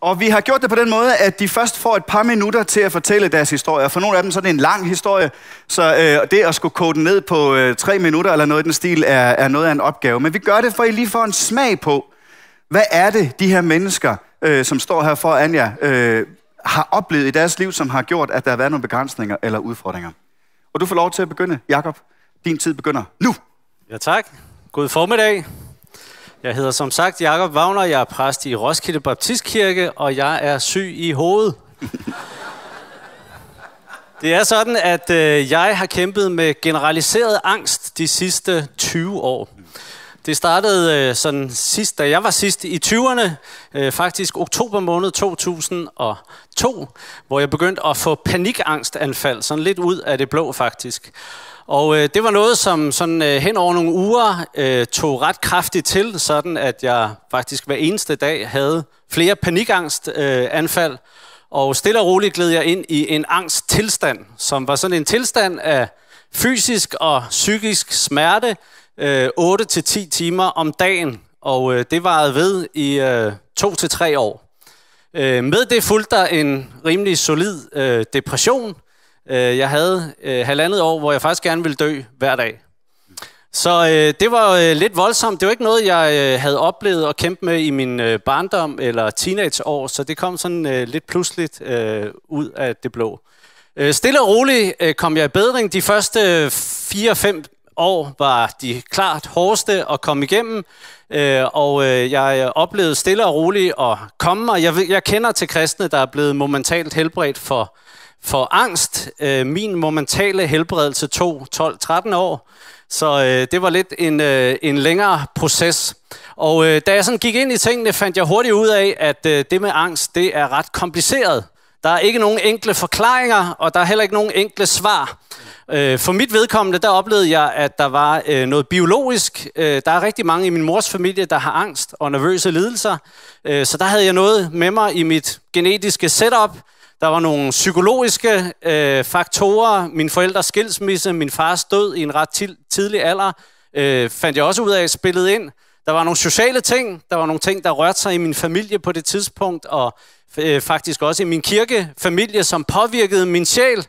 Og vi har gjort det på den måde, at de først får et par minutter til at fortælle deres historie. For nogle af dem så er det en lang historie, så øh, det at skulle kode den ned på øh, tre minutter eller noget i den stil, er, er noget af en opgave. Men vi gør det, for I lige får en smag på, hvad er det, de her mennesker, øh, som står her foran jer, øh, har oplevet i deres liv, som har gjort, at der har været nogle begrænsninger eller udfordringer. Og du får lov til at begynde, Jakob. Din tid begynder nu. Ja tak. God formiddag. Jeg hedder som sagt Jakob Wagner, jeg er præst i Roskilde Baptistkirke, og jeg er syg i hovedet. Det er sådan, at øh, jeg har kæmpet med generaliseret angst de sidste 20 år. Det startede øh, sådan sidst, da jeg var sidst i 20'erne, øh, faktisk oktober måned 2002, hvor jeg begyndte at få panikangstanfald, sådan lidt ud af det blå faktisk. Og øh, det var noget, som sådan, øh, hen over nogle uger øh, tog ret kraftigt til, sådan at jeg faktisk hver eneste dag havde flere panikangstanfald. Øh, anfald. og stille og roligt gled jeg ind i en angsttilstand, som var sådan en tilstand af fysisk og psykisk smerte øh, 8-10 timer om dagen. Og øh, det varede ved i øh, 2-3 år. Øh, med det fulgte der en rimelig solid øh, depression, Øh, jeg havde øh, halvandet år, hvor jeg faktisk gerne ville dø hver dag. Så øh, det var øh, lidt voldsomt. Det var ikke noget, jeg øh, havde oplevet og kæmpet med i min øh, barndom eller teenageår, så det kom sådan øh, lidt pludseligt øh, ud af det blå. Øh, stille og roligt øh, kom jeg i bedring. De første 4-5 øh, år var de klart hårdeste at komme igennem, øh, og øh, jeg øh, oplevede stille og roligt at komme, og jeg, jeg kender til kristne, der er blevet momentalt helbredt for øh, for angst. Øh, min momentale helbredelse tog 12-13 år, så øh, det var lidt en, øh, en længere proces. Og øh, da jeg sådan gik ind i tingene, fandt jeg hurtigt ud af, at øh, det med angst, det er ret kompliceret. Der er ikke nogen enkle forklaringer, og der er heller ikke nogen enkle svar. Øh, for mit vedkommende, der oplevede jeg, at der var øh, noget biologisk. Øh, der er rigtig mange i min mors familie, der har angst og nervøse lidelser. Øh, så der havde jeg noget med mig i mit genetiske setup, der var nogle psykologiske øh, faktorer. Min forældres skilsmisse, min fars død i en ret tidlig alder, øh, fandt jeg også ud af spillet ind. Der var nogle sociale ting, der var nogle ting, der rørte sig i min familie på det tidspunkt, og øh, faktisk også i min kirkefamilie, som påvirkede min sjæl.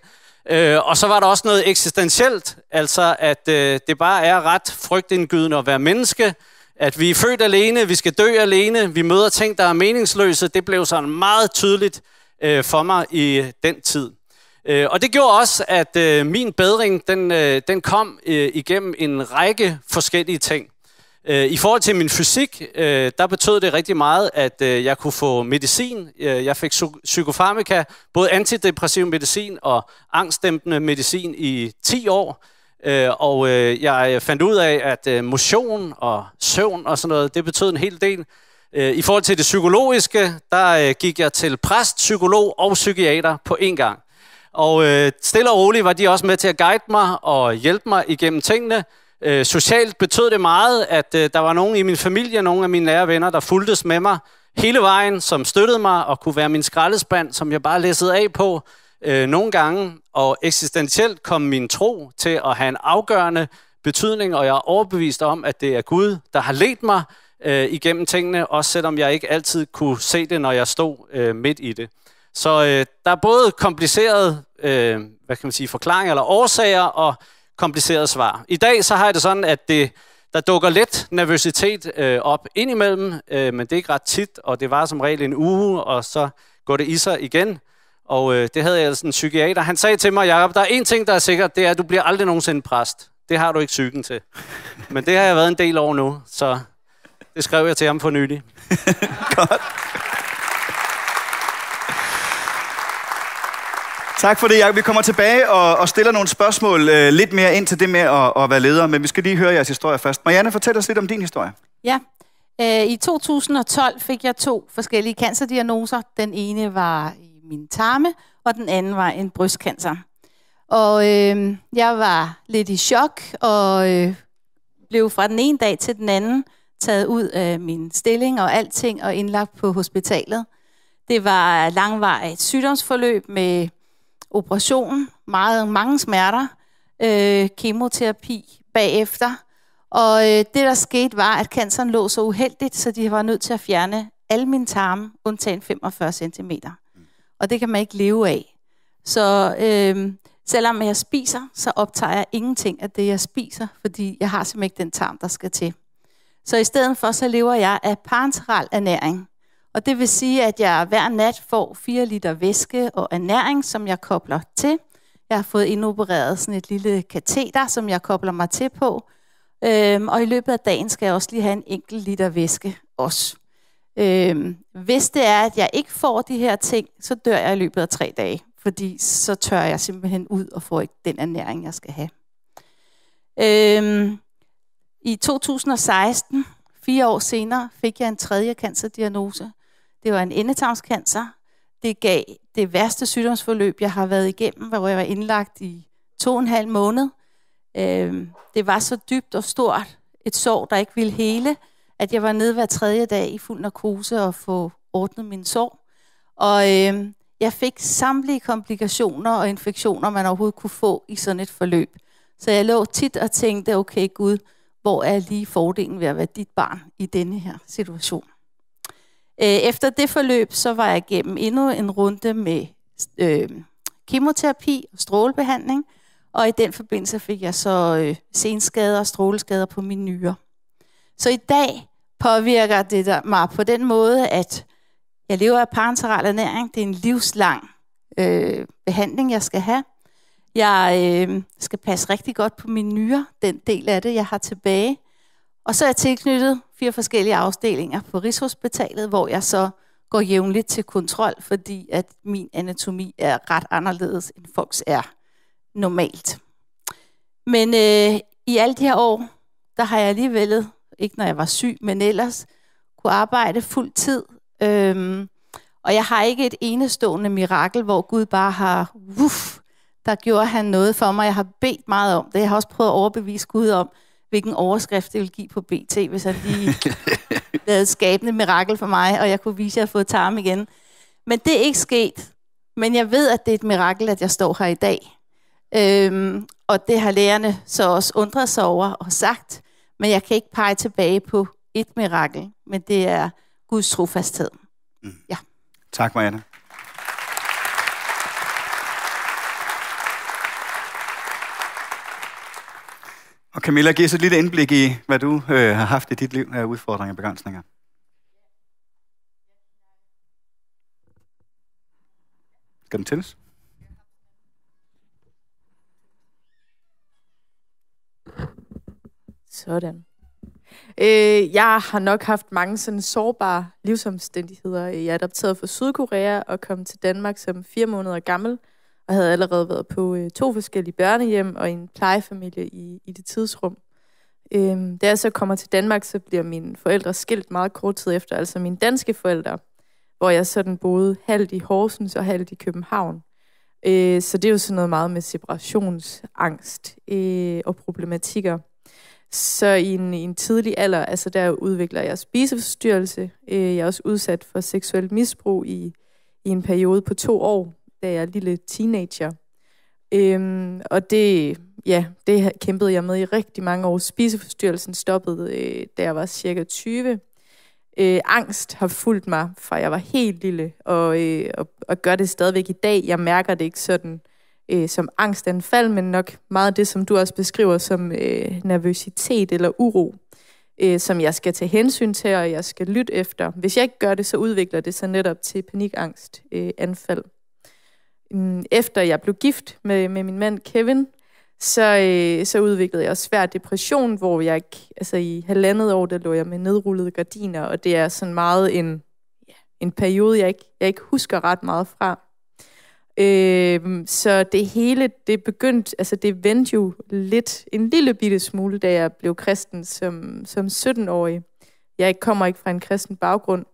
Øh, og så var der også noget eksistentielt, altså at øh, det bare er ret frygtindgydende at være menneske, at vi er født alene, vi skal dø alene, vi møder ting, der er meningsløse. Det blev sådan meget tydeligt øh, for mig i den tid. Øh, og det gjorde også, at øh, min bedring den, øh, den kom øh, igennem en række forskellige ting. Øh, I forhold til min fysik, øh, der betød det rigtig meget, at øh, jeg kunne få medicin. Jeg fik psykofarmaka, både antidepressiv medicin og angstdæmpende medicin i 10 år. Og jeg fandt ud af, at motion og søvn og sådan noget, det betød en hel del. Øh, I forhold til det psykologiske, der øh, gik jeg til præst, psykolog og psykiater på én gang. Og øh, stille og roligt var de også med til at guide mig og hjælpe mig igennem tingene. socialt betød det meget, at der var nogen i min familie, nogle af mine nære venner, der fulgtes med mig hele vejen, som støttede mig og kunne være min skraldespand, som jeg bare læssede af på nogle gange. Og eksistentielt kom min tro til at have en afgørende betydning, og jeg er overbevist om, at det er Gud, der har ledt mig, øh, igennem tingene, også selvom jeg ikke altid kunne se det, når jeg stod øh, midt i det. Så øh, der er både komplicerede øh, hvad kan man sige, forklaringer eller årsager og komplicerede svar. I dag så har jeg det sådan, at det, der dukker lidt nervøsitet øh, op indimellem, øh, men det er ikke ret tit, og det var som regel en uge, og så går det i sig igen. Og øh, det havde jeg altså en psykiater. Han sagde til mig, Jacob, der er én ting, der er sikkert, det er, at du bliver aldrig nogensinde præst. Det har du ikke psyken til. Men det har jeg været en del over nu, så det skrev jeg til ham for nylig. Godt. Tak for det, Jacob. Vi kommer tilbage og, og stiller nogle spørgsmål øh, lidt mere ind til det med at, at være leder, men vi skal lige høre jeres historie først. Marianne, fortæl os lidt om din historie. Ja. Øh, I 2012 fik jeg to forskellige cancerdiagnoser. Den ene var i min tarme, og den anden var en brystcancer. Og øh, jeg var lidt i chok og øh, blev fra den ene dag til den anden taget ud af min stilling og alting og indlagt på hospitalet. Det var langvarigt sygdomsforløb med operation, meget, mange smerter, øh, kemoterapi bagefter. Og øh, det, der skete, var, at canceren lå så uheldigt, så de var nødt til at fjerne alle mine tarme, undtagen 45 cm. Og det kan man ikke leve af. Så øh, selvom jeg spiser, så optager jeg ingenting af det, jeg spiser, fordi jeg har simpelthen ikke den tarm, der skal til. Så i stedet for, så lever jeg af parenteral ernæring. Og det vil sige, at jeg hver nat får 4 liter væske og ernæring, som jeg kobler til. Jeg har fået indopereret sådan et lille kateter, som jeg kobler mig til på. Øhm, og i løbet af dagen skal jeg også lige have en enkelt liter væske også. Øhm, hvis det er, at jeg ikke får de her ting, så dør jeg i løbet af tre dage, fordi så tør jeg simpelthen ud og får ikke den ernæring, jeg skal have. Øhm, i 2016, fire år senere, fik jeg en tredje cancerdiagnose. Det var en endetarmscancer. Det gav det værste sygdomsforløb, jeg har været igennem, hvor jeg var indlagt i to og en halv måned. Øhm, det var så dybt og stort et sår, der ikke ville hele, at jeg var nede hver tredje dag i fuld narkose og få ordnet min sår. Og øhm, jeg fik samtlige komplikationer og infektioner, man overhovedet kunne få i sådan et forløb. Så jeg lå tit og tænkte, okay Gud, hvor er lige fordelen ved at være dit barn i denne her situation. Øh, efter det forløb, så var jeg igennem endnu en runde med øh, kemoterapi og strålebehandling, og i den forbindelse fik jeg så øh, senskader og stråleskader på mine nyrer. Så i dag påvirker det mig på den måde, at jeg lever af parenteral ernæring. Det er en livslang øh, behandling, jeg skal have. Jeg øh, skal passe rigtig godt på min nyre, den del af det, jeg har tilbage. Og så er jeg tilknyttet fire forskellige afdelinger på Rigshospitalet, hvor jeg så går jævnligt til kontrol, fordi at min anatomi er ret anderledes, end folks er normalt. Men øh, i alle de her år, der har jeg alligevel, ikke når jeg var syg, men ellers, kunne arbejde fuld tid. Øhm, og jeg har ikke et enestående mirakel, hvor Gud bare har, uff, der gjorde han noget for mig. Jeg har bedt meget om det. Jeg har også prøvet at overbevise Gud om, hvilken overskrift det ville give på BT, hvis han lige lavede skabende mirakel for mig, og jeg kunne vise, at jeg havde fået tarm igen. Men det er ikke sket. Men jeg ved, at det er et mirakel, at jeg står her i dag. Øhm, og det har lærerne så også undret sig over og sagt. Men jeg kan ikke pege tilbage på et mirakel, men det er Guds trofasthed. Mm. Ja. Tak, Marianne. Og Camilla, giv os et lille indblik i, hvad du øh, har haft i dit liv af udfordringer og begrænsninger. Skal den tændes? Sådan. Øh, jeg har nok haft mange sådan sårbare livsomstændigheder. Jeg er adopteret fra Sydkorea og kom til Danmark som fire måneder gammel – og havde allerede været på øh, to forskellige børnehjem og en plejefamilie i, i det tidsrum. Øhm, da jeg så kommer til Danmark, så bliver mine forældre skilt meget kort tid efter, altså mine danske forældre, hvor jeg sådan boede halvt i Horsens og halvt i København. Øh, så det er jo sådan noget meget med separationsangst øh, og problematikker. Så i en, i en tidlig alder, altså der udvikler jeg spiseforstyrrelse. Øh, jeg er også udsat for seksuel misbrug i, i en periode på to år, da jeg er lille teenager. Øhm, og det, ja, det kæmpede jeg med i rigtig mange år. Spiseforstyrrelsen stoppede, øh, da jeg var cirka 20. Øh, angst har fulgt mig, fra jeg var helt lille, og, øh, og, og gør det stadigvæk i dag. Jeg mærker det ikke sådan øh, som angstanfald, men nok meget det, som du også beskriver som øh, nervøsitet eller uro, øh, som jeg skal tage hensyn til, og jeg skal lytte efter. Hvis jeg ikke gør det, så udvikler det sig netop til panikangstanfald. Øh, anfald. Øhm, efter jeg blev gift med, med min mand Kevin, så, øh, så udviklede jeg svær depression, hvor jeg altså i halvandet år, der lå jeg med nedrullede gardiner, og det er sådan meget en, en periode, jeg ikke, jeg ikke husker ret meget fra. Øh, så det hele, det begyndte, altså det vendte jo lidt, en lille bitte smule, da jeg blev kristen som, som 17-årig. Jeg kommer ikke fra en kristen baggrund.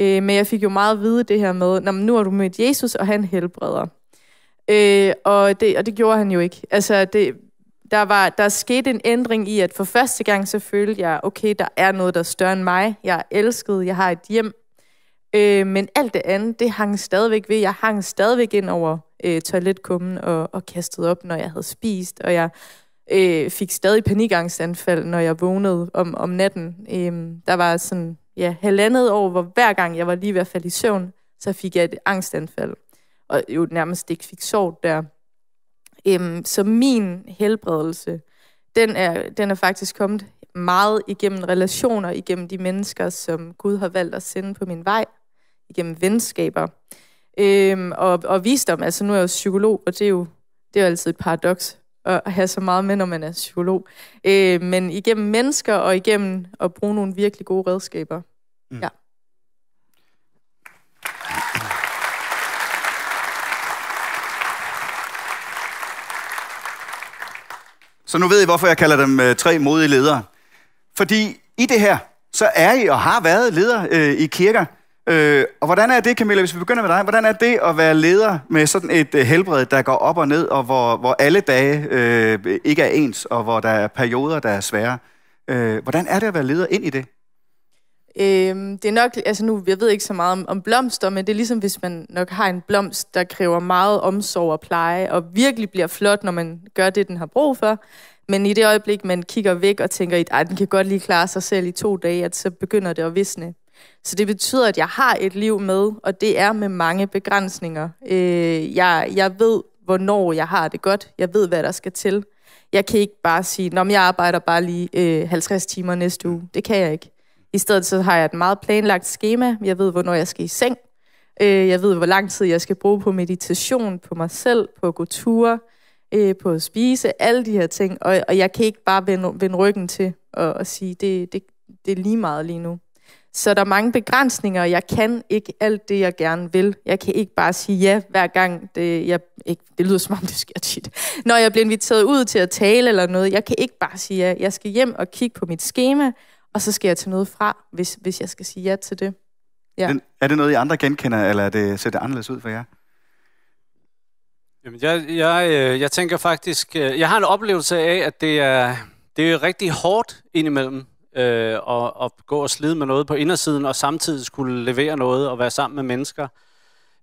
Øh, men jeg fik jo meget at vide det her med, Nå, men nu har du mødt Jesus, og han helbreder. Øh, og, det, og det gjorde han jo ikke. Altså, det, der, var, der skete en ændring i, at for første gang så følte jeg, okay, der er noget, der er større end mig. Jeg er elsket, jeg har et hjem. Øh, men alt det andet, det hang stadigvæk ved. Jeg hang stadigvæk ind over øh, toiletkummen og, og kastede op, når jeg havde spist. Og jeg øh, fik stadig panikangstanfald, når jeg vågnede om, om natten. Øh, der var sådan ja, halvandet år, hvor hver gang jeg var lige ved at falde i søvn, så fik jeg et angstanfald. Og jo nærmest ikke fik sovet der. Øhm, så min helbredelse, den er, den er faktisk kommet meget igennem relationer, igennem de mennesker, som Gud har valgt at sende på min vej, igennem venskaber øhm, og, og visdom. Altså nu er jeg jo psykolog, og det er jo, det er jo altid et paradoks, at have så meget med, når man er psykolog. Øh, men igennem mennesker og igennem at bruge nogle virkelig gode redskaber. Mm. Ja. Så nu ved I, hvorfor jeg kalder dem øh, tre modige ledere. Fordi i det her, så er I og har været ledere øh, i kirker, Øh, og hvordan er det, Camilla, hvis vi begynder med dig, hvordan er det at være leder med sådan et øh, helbred, der går op og ned, og hvor, hvor alle dage øh, ikke er ens, og hvor der er perioder, der er svære? Øh, hvordan er det at være leder ind i det? Øhm, det er nok, altså nu, jeg ved ikke så meget om, om blomster, men det er ligesom, hvis man nok har en blomst, der kræver meget omsorg og pleje, og virkelig bliver flot, når man gør det, den har brug for. Men i det øjeblik, man kigger væk og tænker, at den kan godt lige klare sig selv i to dage, at så begynder det at visne. Så det betyder, at jeg har et liv med, og det er med mange begrænsninger. Øh, jeg, jeg ved, hvornår jeg har det godt. Jeg ved, hvad der skal til. Jeg kan ikke bare sige, at jeg arbejder bare lige øh, 50 timer næste uge. Det kan jeg ikke. I stedet så har jeg et meget planlagt schema. Jeg ved, hvornår jeg skal i seng. Øh, jeg ved, hvor lang tid jeg skal bruge på meditation, på mig selv, på at gå ture, øh, på at spise, alle de her ting. Og, og jeg kan ikke bare vende, vende ryggen til og, og sige, det, det, det er lige meget lige nu. Så der er mange begrænsninger, og jeg kan ikke alt det, jeg gerne vil. Jeg kan ikke bare sige ja hver gang. Det, jeg, ikke, det lyder som om, det sker tit. Når jeg bliver inviteret ud til at tale eller noget, jeg kan ikke bare sige ja. Jeg skal hjem og kigge på mit skema, og så skal jeg tage noget fra, hvis, hvis jeg skal sige ja til det. Ja. Er, det, er det noget, I andre genkender, eller er det, ser det anderledes ud for jer? Jamen, jeg, jeg, øh, jeg tænker faktisk, øh, jeg har en oplevelse af, at det er, det er rigtig hårdt indimellem øh, og, og gå og slide med noget på indersiden, og samtidig skulle levere noget og være sammen med mennesker.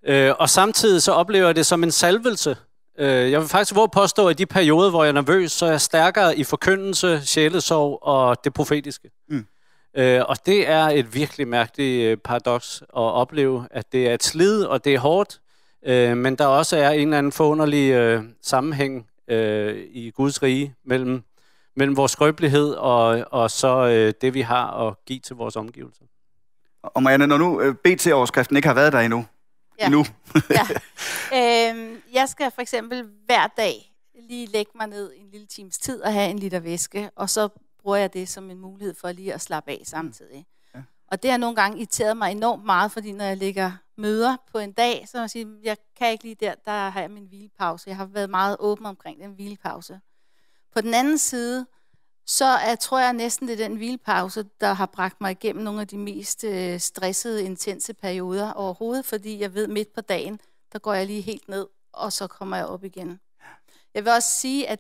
Øh, og samtidig så oplever jeg det som en salvelse. Øh, jeg vil faktisk våge påstå, at i de perioder, hvor jeg er nervøs, så er jeg stærkere i forkyndelse, sjælesorg og det profetiske. Mm. Øh, og det er et virkelig mærkeligt øh, paradoks at opleve, at det er et slid, og det er hårdt, øh, men der også er en eller anden forunderlig øh, sammenhæng øh, i Guds rige mellem mellem vores skrøbelighed og, og så øh, det, vi har at give til vores omgivelser. Og Marianne, når nu øh, BT-overskriften ikke har været der endnu, ja. endnu. ja. Øhm, jeg skal for eksempel hver dag lige lægge mig ned en lille times tid og have en liter væske, og så bruger jeg det som en mulighed for lige at slappe af mm. samtidig. Ja. Og det har nogle gange irriteret mig enormt meget, fordi når jeg ligger møder på en dag, så må jeg sige, jeg kan ikke lige der, der har jeg min hvilepause. Jeg har været meget åben omkring den hvilepause. På den anden side, så er, tror jeg næsten, det er den hvilepause, der har bragt mig igennem nogle af de mest øh, stressede, intense perioder overhovedet, fordi jeg ved midt på dagen, der går jeg lige helt ned, og så kommer jeg op igen. Jeg vil også sige, at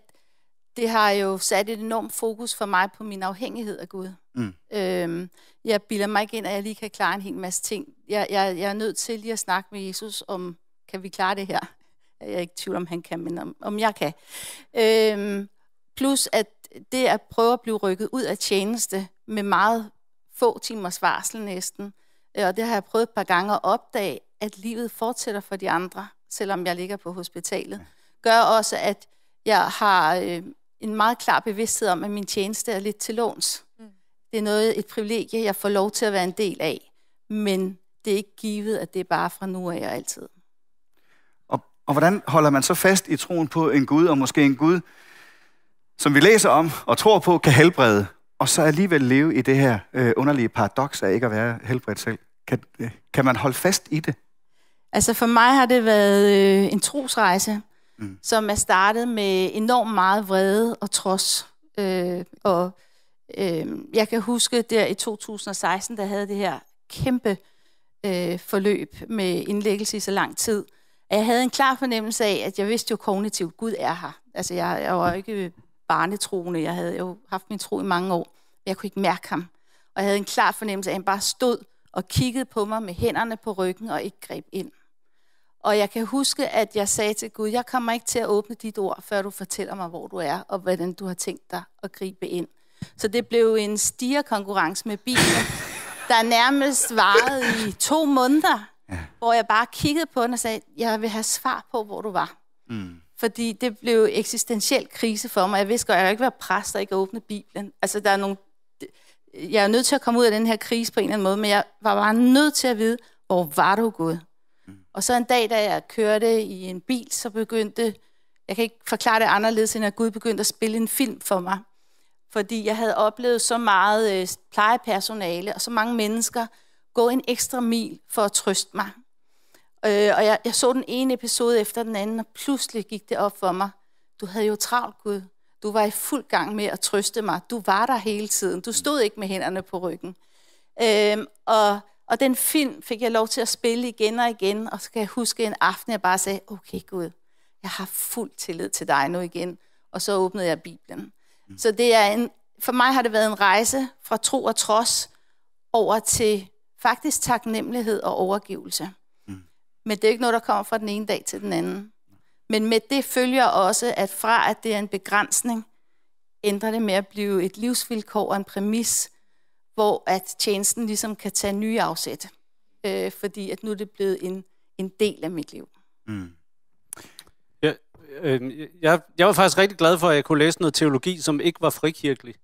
det har jo sat et enormt fokus for mig på min afhængighed af Gud. Mm. Øhm, jeg bilder mig ikke ind, at jeg lige kan klare en hel masse ting. Jeg, jeg, jeg er nødt til lige at snakke med Jesus om, kan vi klare det her? Jeg er ikke i tvivl om, han kan, men om, om jeg kan. Øhm, Plus at det at prøve at blive rykket ud af tjeneste med meget få timers varsel næsten, øh, og det har jeg prøvet et par gange at opdage, at livet fortsætter for de andre, selvom jeg ligger på hospitalet, gør også, at jeg har øh, en meget klar bevidsthed om, at min tjeneste er lidt til låns. Mm. Det er noget, et privilegie, jeg får lov til at være en del af, men det er ikke givet, at det er bare fra nu af og altid. Og, og hvordan holder man så fast i troen på en Gud, og måske en Gud, som vi læser om og tror på, kan helbrede, og så alligevel leve i det her øh, underlige paradoks af ikke at være helbredt selv. Kan, øh, kan man holde fast i det? Altså for mig har det været øh, en trosrejse, mm. som er startet med enormt meget vrede og trods. Øh, og øh, jeg kan huske der i 2016, der havde det her kæmpe øh, forløb med indlæggelse i så lang tid. jeg havde en klar fornemmelse af, at jeg vidste jo kognitivt, Gud er her. Altså jeg, jeg var ikke barnetroende. Jeg havde jo haft min tro i mange år, jeg kunne ikke mærke ham. Og jeg havde en klar fornemmelse af, at han bare stod og kiggede på mig med hænderne på ryggen og ikke greb ind. Og jeg kan huske, at jeg sagde til Gud, jeg kommer ikke til at åbne dit ord, før du fortæller mig, hvor du er, og hvordan du har tænkt dig at gribe ind. Så det blev en konkurrence med bilen, der nærmest varede i to måneder, ja. hvor jeg bare kiggede på den og sagde, jeg vil have svar på, hvor du var. Mm fordi det blev eksistentiel krise for mig. Jeg vidste godt, jeg kan ikke være præst og ikke åbne Bibelen. Altså, der er nogle, jeg er nødt til at komme ud af den her krise på en eller anden måde, men jeg var bare nødt til at vide, hvor var du Gud? Mm. Og så en dag, da jeg kørte i en bil, så begyndte, jeg kan ikke forklare det anderledes, end at Gud begyndte at spille en film for mig. Fordi jeg havde oplevet så meget øh, plejepersonale og så mange mennesker gå en ekstra mil for at trøste mig. Øh, og jeg, jeg så den ene episode efter den anden, og pludselig gik det op for mig. Du havde jo travlt, Gud. Du var i fuld gang med at trøste mig. Du var der hele tiden. Du stod ikke med hænderne på ryggen. Øh, og, og den film fik jeg lov til at spille igen og igen, og så kan jeg huske en aften, jeg bare sagde, okay Gud, jeg har fuld tillid til dig nu igen. Og så åbnede jeg Bibelen. Mm. Så det er en, for mig har det været en rejse fra tro og trods over til faktisk taknemmelighed og overgivelse. Men det er ikke noget, der kommer fra den ene dag til den anden. Men med det følger også, at fra at det er en begrænsning, ændrer det med at blive et livsvilkår og en præmis, hvor at tjenesten ligesom kan tage nye afsæt. Øh, fordi at nu er det blevet en, en del af mit liv. Mm. Ja, øh, jeg, jeg var faktisk rigtig glad for, at jeg kunne læse noget teologi, som ikke var frikirkelig.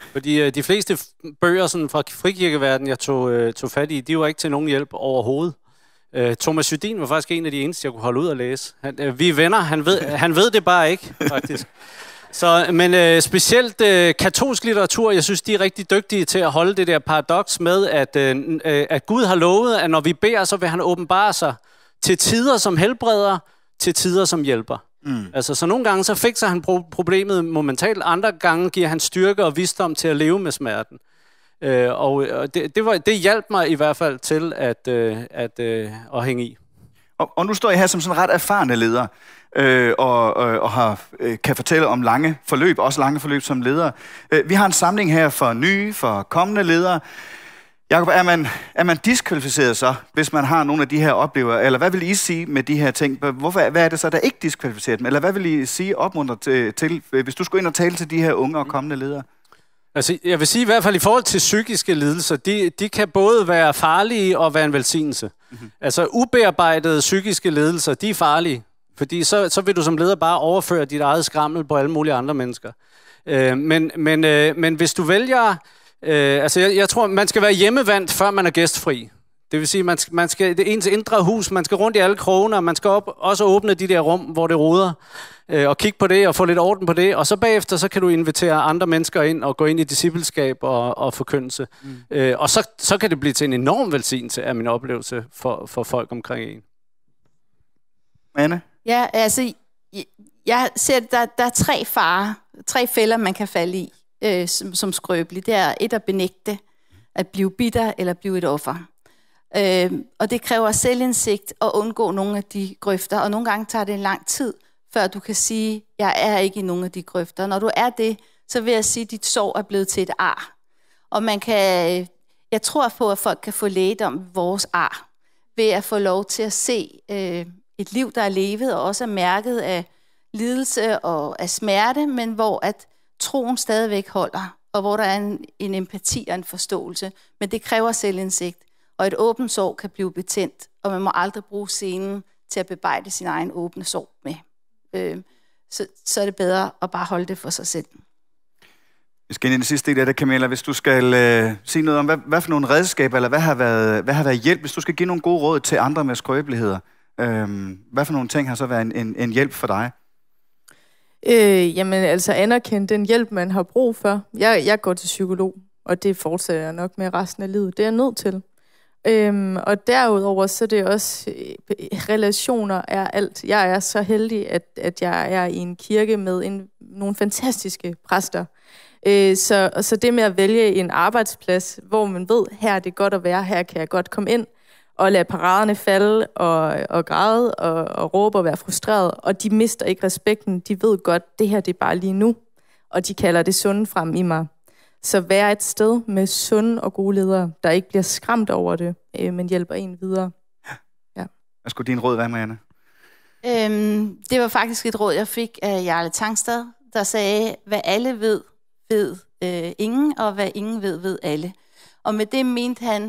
Fordi øh, de fleste bøger sådan fra frikirkeverdenen, jeg tog, øh, tog fat i, de var ikke til nogen hjælp overhovedet. Øh, Thomas Judin var faktisk en af de eneste, jeg kunne holde ud at læse. Han, øh, vi er venner, han ved, han ved det bare ikke, faktisk. Så, men øh, specielt øh, katolsk litteratur, jeg synes, de er rigtig dygtige til at holde det der paradoks med, at, øh, øh at Gud har lovet, at når vi beder, så vil han åbenbare sig til tider som helbreder, til tider som hjælper. Mm. Altså, så nogle gange så fikser han pro- problemet momentalt, andre gange giver han styrke og visdom til at leve med smerten. Øh, og øh, og det, det, var, det hjalp mig i hvert fald til at, øh, at, øh, at hænge i. Og, og nu står jeg her som sådan ret erfarne leder, øh, og, og, og har, øh, kan fortælle om lange forløb, også lange forløb som leder. Øh, vi har en samling her for nye, for kommende ledere. Jakob, er man, er man diskvalificeret så, hvis man har nogle af de her oplevelser? Eller hvad vil I sige med de her ting? Hvorfor, hvad er det så, der ikke diskvalificerer dem? Eller hvad vil I sige opmuntret til, til, hvis du skulle ind og tale til de her unge og kommende ledere? Altså, jeg vil sige i hvert fald i forhold til psykiske lidelser, de, de kan både være farlige og være en velsignelse. Mm-hmm. Altså ubearbejdede psykiske lidelser, de er farlige, fordi så, så vil du som leder bare overføre dit eget skrammel på alle mulige andre mennesker. Øh, men, men, øh, men hvis du vælger... Øh, altså, jeg, jeg tror, man skal være hjemmevandt, før man er gæstfri. Det vil sige, man, man skal, det ens indre hus, man skal rundt i alle krogene, og man skal op, også åbne de der rum, hvor det roder øh, og kigge på det og få lidt orden på det, og så bagefter så kan du invitere andre mennesker ind og gå ind i discipleskab og, og forkyndelse. Mm. Øh, og så, så kan det blive til en enorm velsignelse af min oplevelse for, for folk omkring en. Anne? Ja, altså, jeg ser, der, der er tre farer, tre fælder, man kan falde i øh, som, som skrøbelig. Det er et at benægte, at blive bitter eller blive et offer. Øh, og det kræver selvindsigt at undgå nogle af de grøfter, og nogle gange tager det en lang tid før du kan sige, jeg er ikke i nogen af de grøfter. Når du er det, så vil jeg sige, at dit sår er blevet til et ar. Og man kan, øh, jeg tror på, at folk kan få om vores ar, ved at få lov til at se øh, et liv, der er levet, og også er mærket af lidelse og af smerte, men hvor at troen stadigvæk holder, og hvor der er en, en empati og en forståelse. Men det kræver selvindsigt, og et åbent sår kan blive betændt, og man må aldrig bruge scenen til at bebejde sin egen åbne sorg med øh, så, så er det bedre at bare holde det for sig selv. Vi skal ind i den sidste del af det, Camilla. Hvis du skal øh, sige noget om, hvad, hvad for nogle redskaber, eller hvad har, været, hvad har været hjælp, hvis du skal give nogle gode råd til andre med skrøbeligheder, øh, hvad for nogle ting har så været en, en, en hjælp for dig? Øh, jamen altså anerkende den hjælp, man har brug for. Jeg, jeg går til psykolog, og det fortsætter jeg nok med resten af livet. Det er jeg nødt til. Øhm, og derudover så er det også, øh, relationer er alt. Jeg er så heldig, at, at jeg er i en kirke med en, nogle fantastiske præster. Øh, så, og så det med at vælge en arbejdsplads, hvor man ved, her er det godt at være, her kan jeg godt komme ind, og lade paraderne falde og, og græde og, og råbe og være frustreret, og de mister ikke respekten. De ved godt, det her det er bare lige nu, og de kalder det sunde frem i mig. Så vær et sted med sunde og gode ledere, der ikke bliver skræmt over det, øh, men hjælper en videre. Ja. Hvad skulle din råd være, Marianne? Øhm, det var faktisk et råd, jeg fik af Jarle Tangstad, der sagde, hvad alle ved, ved øh, ingen, og hvad ingen ved, ved alle. Og med det mente han,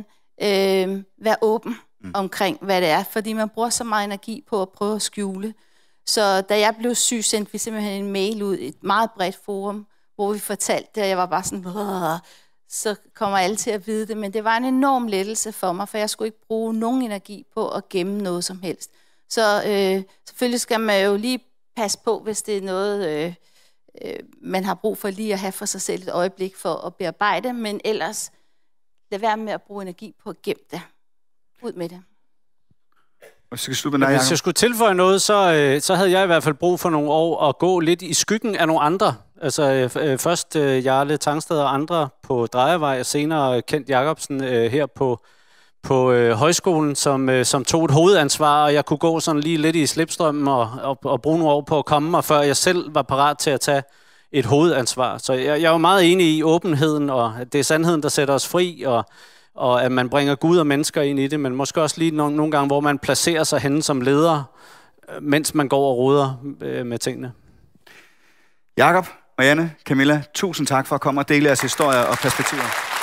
øh, vær åben mm. omkring, hvad det er, fordi man bruger så meget energi på at prøve at skjule. Så da jeg blev syg, sendte vi simpelthen en mail ud, i et meget bredt forum, hvor vi fortalte det, og jeg var bare sådan, Åh! så kommer alle til at vide det. Men det var en enorm lettelse for mig, for jeg skulle ikke bruge nogen energi på at gemme noget som helst. Så øh, selvfølgelig skal man jo lige passe på, hvis det er noget, øh, øh, man har brug for lige at have for sig selv et øjeblik for at bearbejde, men ellers lad være med at bruge energi på at gemme det. Ud med det. Hvis jeg, slutte med dig, hvis jeg skulle tilføje noget, så, øh, så havde jeg i hvert fald brug for nogle år at gå lidt i skyggen af nogle andre, Altså øh, øh, først øh, Jarle Tangsted og andre på Drejevej, og senere øh, Kent Jacobsen øh, her på, på øh, højskolen, som, øh, som tog et hovedansvar, og jeg kunne gå sådan lige lidt i slipstrømmen og, og, og bruge nogle år på at komme mig, før jeg selv var parat til at tage et hovedansvar. Så jeg, jeg er jo meget enig i åbenheden, og at det er sandheden, der sætter os fri, og, og at man bringer Gud og mennesker ind i det, men måske også lige nogle, nogle gange, hvor man placerer sig henne som leder, øh, mens man går og roder øh, med tingene. Jakob, Marianne, Camilla, tusind tak for at komme og dele jeres historier og perspektiver.